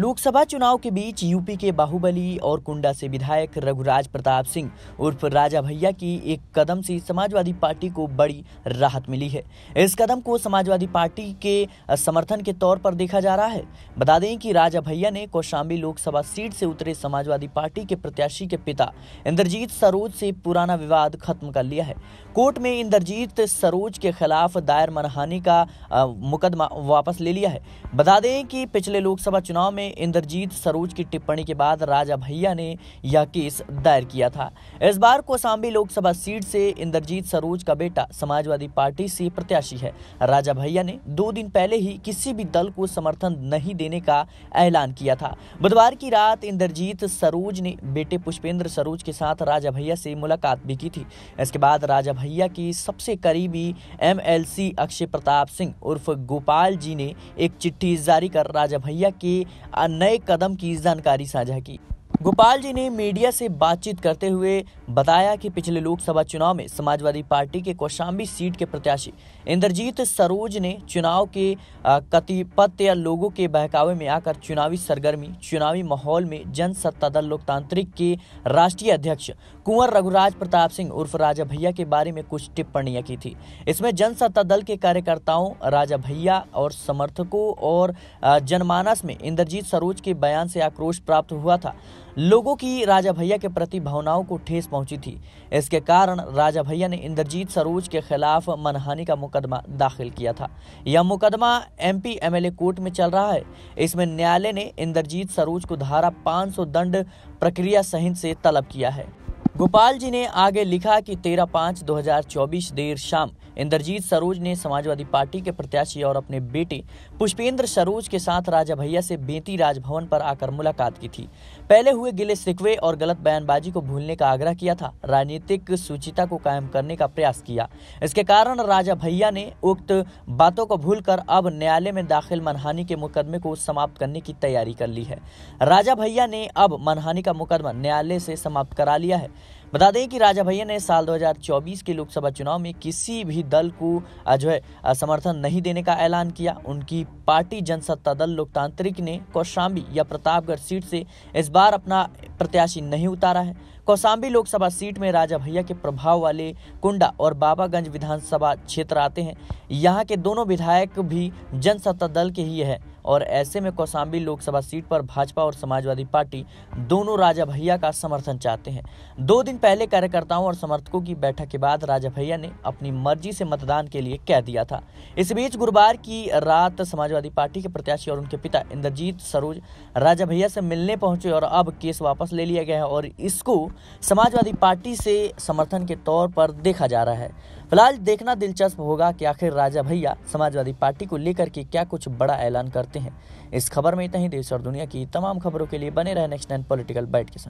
लोकसभा चुनाव के बीच यूपी के बाहुबली और कुंडा से विधायक रघुराज प्रताप सिंह उर्फ राजा भैया की एक कदम से समाजवादी पार्टी को बड़ी राहत मिली है इस कदम को समाजवादी पार्टी के समर्थन के तौर पर देखा जा रहा है बता दें कि राजा भैया ने कौशाम्बी लोकसभा सीट से उतरे समाजवादी पार्टी के प्रत्याशी के पिता इंद्रजीत सरोज से पुराना विवाद खत्म कर लिया है कोर्ट में इंद्रजीत सरोज के खिलाफ दायर मनहानी का मुकदमा वापस ले लिया है बता दें कि पिछले लोकसभा चुनाव में में इंद्रजीत सरोज की टिप्पणी के बाद राजा भैया ने यह केस दायर किया था इस बार कोसाम्बी लोकसभा सीट से इंद्रजीत सरोज का बेटा समाजवादी पार्टी से प्रत्याशी है राजा भैया ने दो दिन पहले ही किसी भी दल को समर्थन नहीं देने का ऐलान किया था बुधवार की रात इंद्रजीत सरोज ने बेटे पुष्पेंद्र सरोज के साथ राजा भैया से मुलाकात भी की थी इसके बाद राजा भैया की सबसे करीबी एम अक्षय प्रताप सिंह उर्फ गोपाल जी ने एक चिट्ठी जारी कर राजा भैया के नए कदम की जानकारी साझा की गोपाल जी ने मीडिया से बातचीत करते हुए बताया कि पिछले लोकसभा चुनाव में समाजवादी पार्टी के कौशाम्बी सीट के प्रत्याशी इंद्रजीत सरोज ने चुनाव के कतिपत्य लोगों के बहकावे में आकर चुनावी सरगर्मी चुनावी माहौल में जन सत्ता दल लोकतांत्रिक के राष्ट्रीय अध्यक्ष कुंवर रघुराज प्रताप सिंह उर्फ राजा भैया के बारे में कुछ टिप्पणियां की थी इसमें जन सत्ता दल के कार्यकर्ताओं राजा भैया और समर्थकों और जनमानस में इंद्रजीत सरोज के बयान से आक्रोश प्राप्त हुआ था लोगों की राजा भैया के प्रति भावनाओं को ठेस पहुंची थी इसके कारण राजा भैया ने इंद्रजीत सरोज के खिलाफ मनहानि का मुकदमा दाखिल किया था यह मुकदमा एमपी एमएलए कोर्ट में चल रहा है इसमें न्यायालय ने इंद्रजीत सरोज को धारा 500 दंड प्रक्रिया संहित से तलब किया है गोपाल जी ने आगे लिखा कि 13 पाँच 2024 देर शाम इंद्रजीत सरोज ने समाजवादी पार्टी के प्रत्याशी और अपने बेटे पुष्पेंद्र सरोज के साथ राजा भैया से बेटी राजभवन पर आकर मुलाकात की थी पहले हुए गिले सिकवे और गलत बयानबाजी को भूलने का आग्रह किया था राजनीतिक सुचिता को कायम करने का प्रयास किया इसके कारण राजा भैया ने उक्त बातों को भूल अब न्यायालय में दाखिल मनहानी के मुकदमे को समाप्त करने की तैयारी कर ली है राजा भैया ने अब मनहानी का मुकदमा न्यायालय से समाप्त करा लिया है बता दें कि राजा भैया ने साल 2024 के लोकसभा चुनाव में किसी भी दल को जो है समर्थन नहीं देने का ऐलान किया उनकी पार्टी जनसत्ता दल लोकतांत्रिक ने कौशाम्बी या प्रतापगढ़ सीट से इस बार अपना प्रत्याशी नहीं उतारा है कौशाम्बी लोकसभा सीट में राजा भैया के प्रभाव वाले कुंडा और बाबागंज विधानसभा क्षेत्र आते हैं यहाँ के दोनों विधायक भी जनसत्ता दल के ही है और ऐसे में कौसाम्बी लोकसभा सीट पर भाजपा और समाजवादी पार्टी दोनों राजा भैया का समर्थन चाहते हैं दो दिन पहले कार्यकर्ताओं और समर्थकों की बैठक के बाद राजा भैया ने अपनी मर्जी से मतदान के लिए कह दिया था इस बीच गुरुवार की रात समाजवादी पार्टी के प्रत्याशी और उनके पिता इंद्रजीत सरोज राजा भैया से मिलने पहुंचे और अब केस वापस ले लिया गया है और इसको समाजवादी पार्टी से समर्थन के तौर पर देखा जा रहा है फिलहाल देखना दिलचस्प होगा कि आखिर राजा भैया समाजवादी पार्टी को लेकर के क्या कुछ बड़ा ऐलान करते सकते हैं इस खबर में इतना ही देश और दुनिया की तमाम खबरों के लिए बने रहे नेक्स्ट नाइन पॉलिटिकल बाइट के साथ